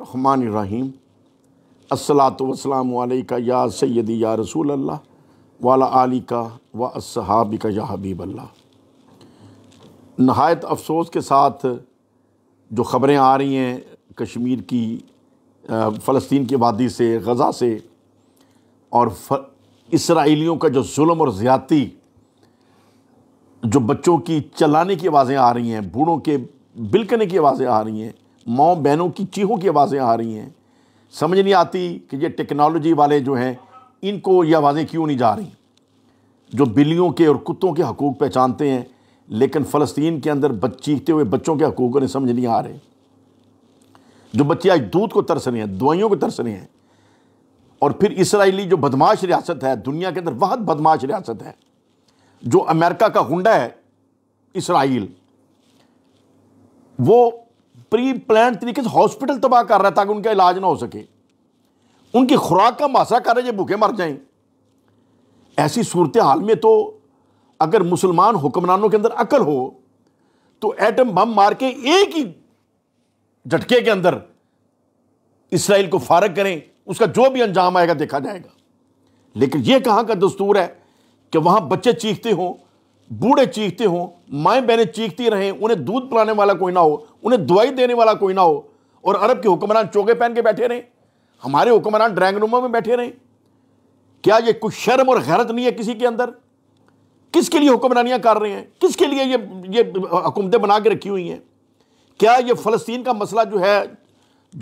रहमान रहीम असलात वसलाम या सैदी या रसूल अल्लाह वाला आली का व असहाबी का या हबीब अल्लाह नहायत अफसोस के साथ जो ख़बरें आ रही हैं कश्मीर की फ़लस्तीन की वादी से गज़ा से और इसराइलियों का जो जुल्म और ज़्यादती जो बच्चों की चलाने की आवाज़ें आ रही हैं बूढ़ों के बिलकने की आवाज़ें आ रही हैं माओ बहनों की चीहों की आवाज़ें आ रही हैं समझ नहीं आती कि ये टेक्नोलॉजी वाले जो हैं इनको ये आवाज़ें क्यों नहीं जा रही जो बिल्लियों के और कुत्तों के हकूक़ पहचानते हैं लेकिन फ़लस्तीन के अंदर बच चीखते हुए बच्चों के हकूक़ उन्हें समझ नहीं आ रहे जो बच्चे आज दूध को तरस रहे हैं दवाइयों को तरस रहे हैं और फिर इसराइली जो बदमाश रियासत है दुनिया के अंदर बहुत बदमाश रियासत है जो अमेरिका का हुंडा है इसराइल वो प्री प्लान तरीके से हॉस्पिटल तबाह कर रहा है ताकि उनका इलाज ना हो सके उनकी खुराक का मासा कर रहे जो भूखे मर जाएं ऐसी सूरत हाल में तो अगर मुसलमान हुक्मरानों के अंदर अकल हो तो एटम बम मार के एक ही झटके के अंदर इसराइल को फारग करें उसका जो भी अंजाम आएगा देखा जाएगा लेकिन यह कहां का दस्तूर है कि वहां बच्चे चीखते हों बूढ़े चीखते हों माएँ बहनें चीखती रहें उन्हें दूध पिलाने वाला कोई ना हो उन्हें दवाई देने वाला कोई ना हो और अरब के हुक्मरान चौके पहन के बैठे रहें हमारे हुक्मरान ड्राइंग रूमों में बैठे रहें क्या ये कुछ शर्म और गैरत नहीं है किसी के अंदर किसके लिए हुक्मरानियाँ कर रहे हैं किसके लिए ये ये हुकूमतें बना के रखी हुई हैं क्या ये फ़लस्तीन का मसला जो है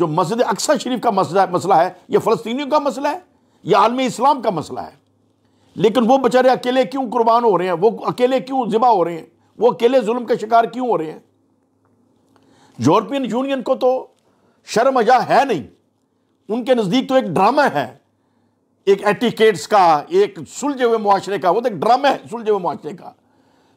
जो मस्जिद अक्सर शरीफ का मसला मसला है ये फ़लस्तीनियों का मसला है या आलमी इस्लाम का मसला है लेकिन वो बेचारे अकेले क्यों कुर्बान हो रहे हैं वो अकेले क्यों ज़िबा हो रहे हैं वो अकेले जुल्म के शिकार क्यों हो रहे हैं यूरोपियन यूनियन को तो शर्म अजा है नहीं उनके नज़दीक तो एक ड्रामा है एक एटिकेट्स का एक सुलझे हुए मुआरे का वो तो एक ड्रामा है सुलझे हुए मुआरे का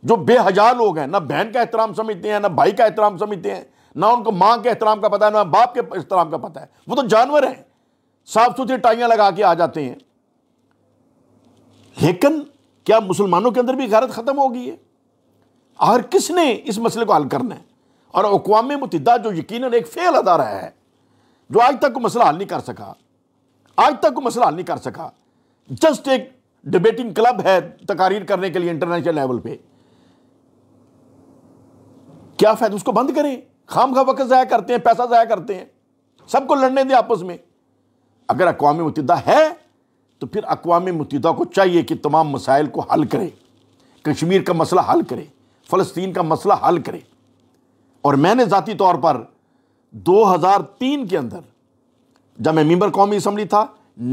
जो बेहजार लोग हैं ना बहन का एहतराम समझते हैं ना भाई का एहतराम समझते हैं ना उनको माँ के एहतराम का पता है ना बाप के एहतराम का पता है वो तो जानवर हैं साफ सुथरी टाइयाँ लगा के आ जाते हैं लेकिन क्या मुसलमानों के अंदर भी गारत ख़त्म हो गई है आखिर किसने इस मसले को हल करना है और अकवा मुतदा जो यकीन एक फेल अदा रहा है जो आज तक को मसला हल नहीं कर सका आज तक को मसला हल नहीं कर सका जस्ट एक डिबेटिंग क्लब है तकारीर करने के लिए इंटरनेशनल लेवल पे क्या फायदा उसको बंद करें खाम खा वक्त जया करते हैं पैसा जया करते हैं सबको लड़ने दें आपस में अगर अकवा मुतदा है तो फिर अकवा मतदा को चाहिए कि तमाम मसाइल को हल करे कश्मीर का मसला हल करे फ़लस्तीन का मसला हल करे और मैंने ज़ाती तौर पर 2003 के अंदर जब मैं मेम्बर कौमी असम्बली था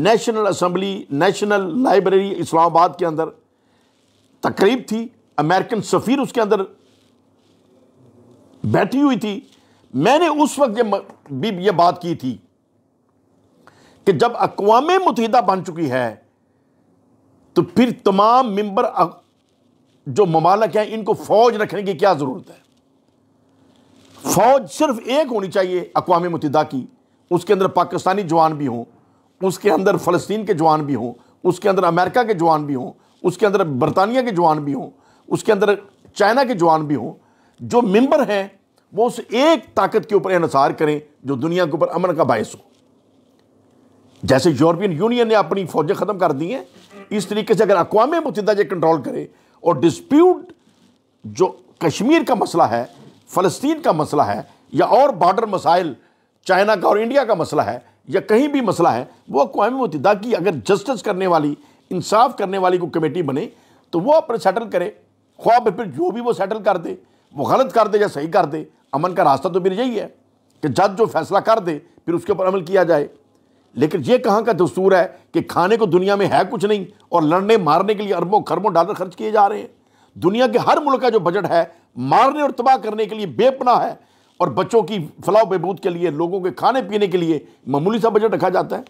national assembly national library Islamabad के अंदर तकरीब थी अमेरिकन सफ़ीर उसके अंदर बैठी हुई थी मैंने उस वक्त ये भी ये बात की थी कि जब अकवाम मुतहदा बन चुकी है तो फिर तमाम मंबर जो ममालक हैं इनको फौज रखने की क्या ज़रूरत है फौज सिर्फ एक होनी चाहिए अकवाम मुतहदा की उसके अंदर पाकिस्तानी जवान भी हों उसके अंदर फ़लस्तीन के जवान भी हों उसके अंदर अमेरिका के जवान भी हों उसके अंदर बरतानिया के जवान भी हों उसके अंदर चाइना के जवान भी हों जो मंबर हैं वो उस एक ताकत के ऊपर इसार करें जो दुनिया के ऊपर अमन का बायस हो जैसे यूरोपियन यूनियन ने अपनी फौजें ख़त्म कर दी हैं इस तरीके से अगर अकवाम मुतदा जो कंट्रोल करे और डिस्प्यूट जो कश्मीर का मसला है फ़लस्तीन का मसला है या और बॉर्डर मसाइल चाइना का और इंडिया का मसला है या कहीं भी मसला है वो अकवा मुतदा की अगर जस्टिस करने वाली इंसाफ करने वाली को कमेटी बने तो वो अपने सेटल करे ख्वाब फिर जो भी वो सेटल कर दे वो गलत कर दे या सही कर दे अमन का रास्ता तो फिर यही है कि जज जो फैसला कर दे फिर उसके ऊपर अमल किया जाए लेकिन ये कहाँ का दस्तूर है कि खाने को दुनिया में है कुछ नहीं और लड़ने मारने के लिए अरबों खरबों डॉलर खर्च किए जा रहे हैं दुनिया के हर मुल्क का जो बजट है मारने और तबाह करने के लिए बेपना है और बच्चों की फलाह बहबूद के लिए लोगों के खाने पीने के लिए मामूली सा बजट रखा जाता है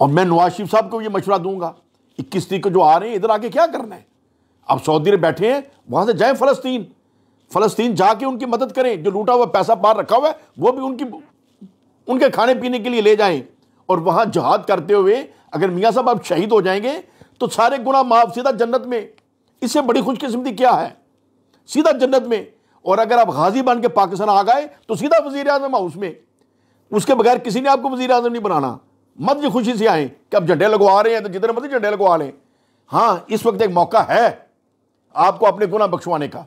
और मैं नवाज शरीफ साहब को यह मशुरा दूंगा इक्कीस तरीक को जो आ रहे हैं इधर आके क्या करना है आप सऊदी में बैठे हैं वहां से जाए फलस्तीन फलस्तीन जाके उनकी मदद करें जो लूटा हुआ पैसा बाहर रखा हुआ है वो भी उनकी उनके खाने पीने के लिए ले जाएं और वहां जहाद करते हुए अगर मियाँ साहब आप शहीद हो जाएंगे तो सारे गुना माफ सीधा जन्नत में इससे बड़ी खुशकिस्मती क्या है सीधा जन्नत में और अगर आप गाजी बन के पाकिस्तान आ गए तो सीधा वजीर अजम हाउस में उसके बगैर किसी ने आपको वजीर अजम नहीं बनाना मत जी खुशी से आए कि आप झंडे लगवा रहे हैं तो जितने मर्जी झंडे लगवा लें हाँ इस वक्त एक मौका है आपको अपने गुना बख्शवाने का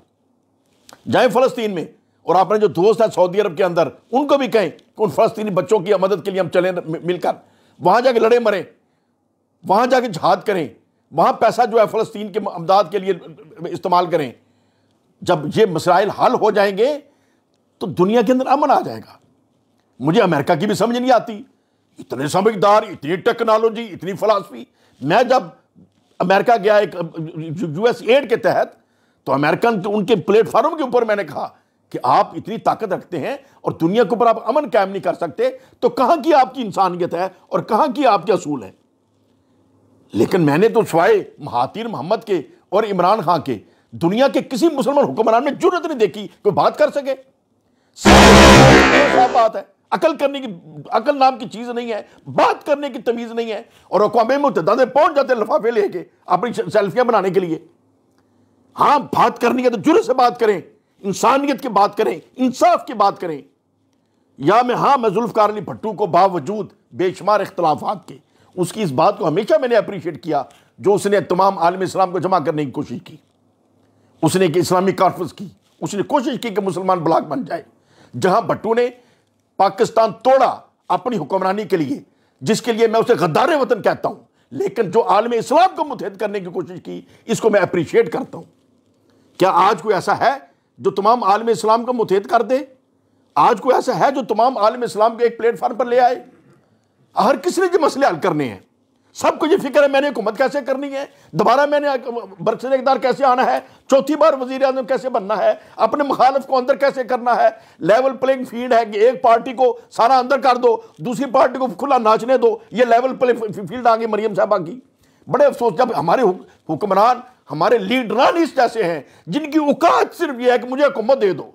जाए फलस्तीन में और आपने जो दोस्त है सऊदी अरब के अंदर उनको भी कहें कि उन फलस्तीनी बच्चों की मदद के लिए हम चलें मिलकर वहां जाके लड़े मरें वहां जाके जहाद करें वहां पैसा जो है फ़लस्तीन के अमदाद के लिए इस्तेमाल करें जब ये मसाइल हल हो जाएंगे तो दुनिया के अंदर अमन आ जाएगा मुझे अमेरिका की भी समझ नहीं आती इतने समझदार इतनी टेक्नोलॉजी इतनी फलासफी मैं जब अमेरिका गया एक यूएस एड के तहत तो अमेरिकन उनके प्लेटफॉर्म के ऊपर मैंने कहा कि आप इतनी ताकत रखते हैं और दुनिया के ऊपर आप अमन कायम नहीं कर सकते तो कहां की आपकी इंसानियत है और कहां की आपके असूल है लेकिन मैंने तो सवाए महातिर मोहम्मद के और इमरान खां के दुनिया के किसी मुसलमान हुक्मरान ने जरूरत नहीं देखी कोई बात कर सके बात है अकल करने की अकल नाम की चीज़ नहीं है बात करने की तमीज़ नहीं है और अकवा मुतदा में पहुंच जाते लिफाफे लेके अपनी सेल्फियां बनाने के लिए हाँ बात करनी है तो जुर्म से बात करें इंसानियत की बात करें इंसाफ की बात करें या मैं हाँ मैं जुल्फ़ार अली भट्टू को बावजूद बेशुमार इख्तलाफात के उसकी इस बात को हमेशा मैंने अप्रिशिएट किया जो उसने तमाम आलम इस्लाम को जमा करने की कोशिश की उसने एक इस्लामी कॉन्फ्रेंस की उसने कोशिश की कि मुसलमान ब्लाक बन जाए जहां भट्टू ने पाकिस्तान तोड़ा अपनी हुक्मरानी के लिए जिसके लिए मैं उसे गद्दार वतन कहता हूँ लेकिन जो आलम इस्लाम को मुतहद करने की कोशिश की इसको मैं अप्रिशिएट करता हूँ क्या आज कोई ऐसा है जो तमाम आलम इस्लाम का मुतहद कर दे आज कोई ऐसा है जो तमाम आलम इस्लाम को एक प्लेटफार्म पर ले आए हर किसी ने जो मसले हल करने हैं सबको ये फिक्र है मैंने हुकूमत कैसे करनी है दोबारा मैंने बरसने इकदार कैसे आना है चौथी बार वजीर अजम कैसे बनना है अपने मुखालफ को अंदर कैसे करना है लेवल प्लेइंग फील्ड है कि एक पार्टी को सारा अंदर कर दो दूसरी पार्टी को खुला नाचने दो ये लेवल प्लेइंग फील्ड आ गई मरियम साहबा की बड़े अफसोस जब हमारे हुक्मरान हमारे लीडरान इस जैसे हैं जिनकी औकात सिर्फ यह है कि मुझे हुकूमत दे दो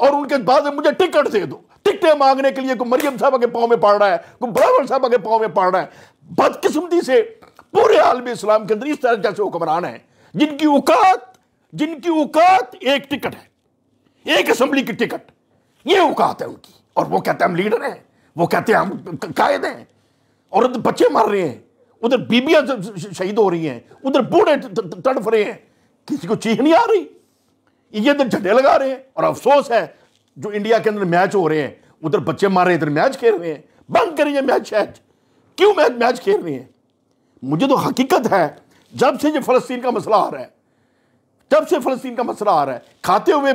और उनके बाद मुझे टिकट दे दो टिकटें मांगने के लिए कोई मरियम साहब के पाँव में पड़ रहा है कोई ब्राह्मण साहब के पाँव में पड़ रहा है बदकिस्मती से पूरे आलम इस्लाम के अंदर इस तरह जैसे हुक्मरान हैं जिनकी औकात जिनकी औकात एक टिकट है एक असम्बली की टिकट ये औकात है उनकी और वो कहते हैं हम लीडर हैं वो कहते हैं हम कायद हैं और बच्चे मार रहे हैं उधर बीबियां शहीद हो रही हैं उधर बूढ़े तड़फ रहे हैं किसी को चीख नहीं आ रही ये इधर झंडे लगा रहे हैं और अफसोस है जो इंडिया के अंदर मैच हो रहे हैं उधर बच्चे मार रहे हैं इधर मैच खेल रहे हैं बंद करिए मैच शैच क्यों मैच मैच खेल रहे हैं मुझे तो हकीकत है जब से ये फलस्तीन का मसला आ रहा है जब से फलस्तीन का मसला आ रहा है खाते हुए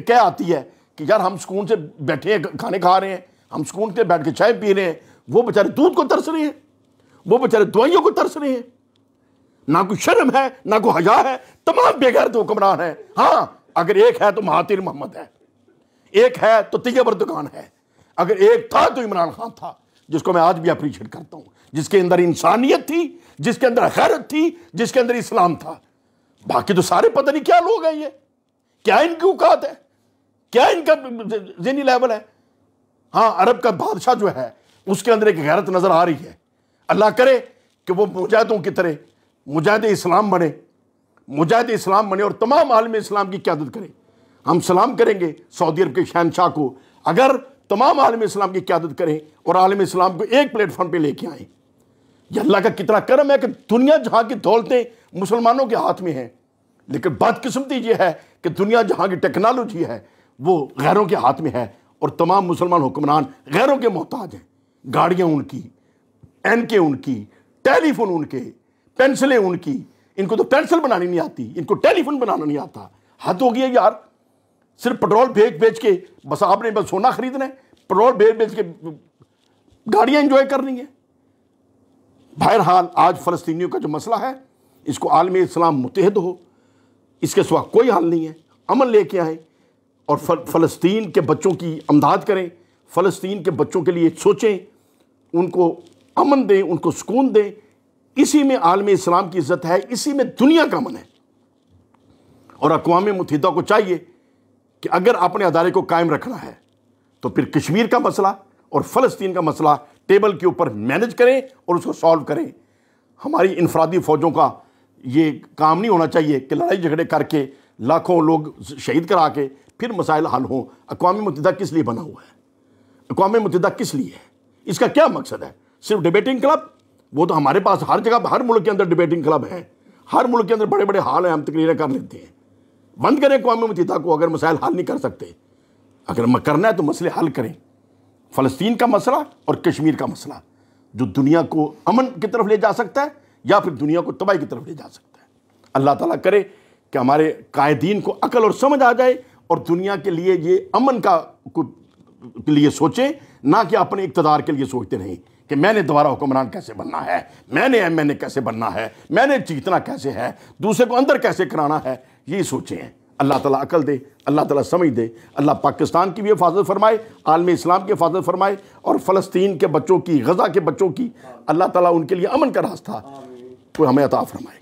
क्या आती है कि यार हम सुकून से बैठे हैं खाने खा रहे हैं हम सुकून से बैठ के चाय पी रहे हैं वो बेचारे दूध को तरस रहे हैं वो बेचारे दवाइयों को तरस रहे हैं ना कोई शर्म है ना कोई हजा है तमाम बेगैर तो हुक्मरान है हाँ अगर एक है तो महातिर मोहम्मद है एक है तो तैयबर दुकान है अगर एक था तो इमरान खान था जिसको मैं आज भी अप्रीशिएट करता हूँ जिसके अंदर इंसानियत थी जिसके अंदर हैरत थी जिसके अंदर इस्लाम था बाकी तो सारे पता नहीं क्या लोग हैं ये क्या इनकी औकात है क्या इनका जहनी लेवल है हाँ अरब का बादशाह जो है उसके अंदर एक गैरत नज़र आ रही है अल्लाह करे कि वो मुजाहिदों की तरह मुजाहिद इस्लाम बने मुजाहिद इस्लाम बने और तमाम आलम इस्लाम की क्यादत करें हम सलाम करेंगे सऊदी अरब के शहनशाह को अगर तमाम आलम इस्लाम की क्यादत करें और आलम इस्लाम को एक प्लेटफॉर्म पर लेके आए ये अल्लाह का कितना कर्म है कि दुनिया जहाँ की दौलतें मुसलमानों के हाथ में हैं लेकिन बदकिस्मती ये है कि दुनिया जहाँ की टेक्नोलॉजी है वो गैरों के हाथ में है और तमाम मुसलमान हुक्मरान गैरों के मोहताज हैं गाड़ियाँ उनकी एन के उनकी टेलीफोन उनके पेंसिलें उनकी इनको तो पेंसिल बनानी नहीं आती इनको टेलीफोन बनाना नहीं आता हद हो गया यार सिर्फ पेट्रोल बेच बेच के बस आपने बस सोना खरीदना है पेट्रोल बेच बेच के गाड़ियाँ कर करनी है बहरहाल आज फ़लस्तियों का जो मसला है इसको आलम इस्लाम मुतहद हो इसके सिवा कोई हल नहीं है अमन लेके आए और फल फ़लस्तीन के बच्चों की अमदाद करें फ़लस्तीन के बच्चों के लिए सोचें उनको अमन दें उनको सुकून दें इसी में आलम इस्लाम की इज़्ज़त है इसी में दुनिया का अमन है और अकवा मुतहदा को चाहिए कि अगर अपने अदारे को कायम रखना है तो फिर कश्मीर का मसला और फ़लस्तीन का मसला टेबल के ऊपर मैनेज करें और उसको सॉल्व करें हमारी इनफरादी फ़ौजों का ये काम नहीं होना चाहिए कि लड़ाई झगड़े करके लाखों लोग शहीद करा के फिर मसाइल हल हों अकवा मुतहदा किस लिए बना हुआ है अकवा मुतहदा किस लिए है इसका क्या मकसद है सिर्फ डिबेटिंग क्लब वो तो हमारे पास हर जगह हर मुल्क के अंदर डिबेटिंग क्लब है हर मुल्क के अंदर बड़े बड़े हाल हैं हम तकरीरें कर लेते हैं बंद करें कौम मतदा को अगर मसाइल हल नहीं कर सकते अगर करना है तो मसले हल करें फ़लस्तीन का मसला और कश्मीर का मसला जो दुनिया को अमन की तरफ ले जा सकता है या फिर दुनिया को तबाही की तरफ ले जा सकता है अल्लाह ताला करे कि हमारे कायदीन को अकल और समझ आ जाए और दुनिया के लिए ये अमन का के लिए सोचें ना कि अपने इकतदार के लिए सोचते रहें कि मैंने दोबारा हुक्मरान कैसे बनना है मैंने एम एन ए कैसे बनना है मैंने जीतना कैसे है दूसरे को अंदर कैसे कराना है ये हैं अल्लाह ताला अकल दे अल्लाह ताला समझ दे अल्लाह पाकिस्तान की भी हिफाजत फरमाए आलम इस्लाम की हिफाजत फरमाए और फ़लस्तीन के बच्चों की गज़ा के बच्चों की अल्लाह ताला उनके लिए अमन का रास्ता कोई हमें अता फरमाए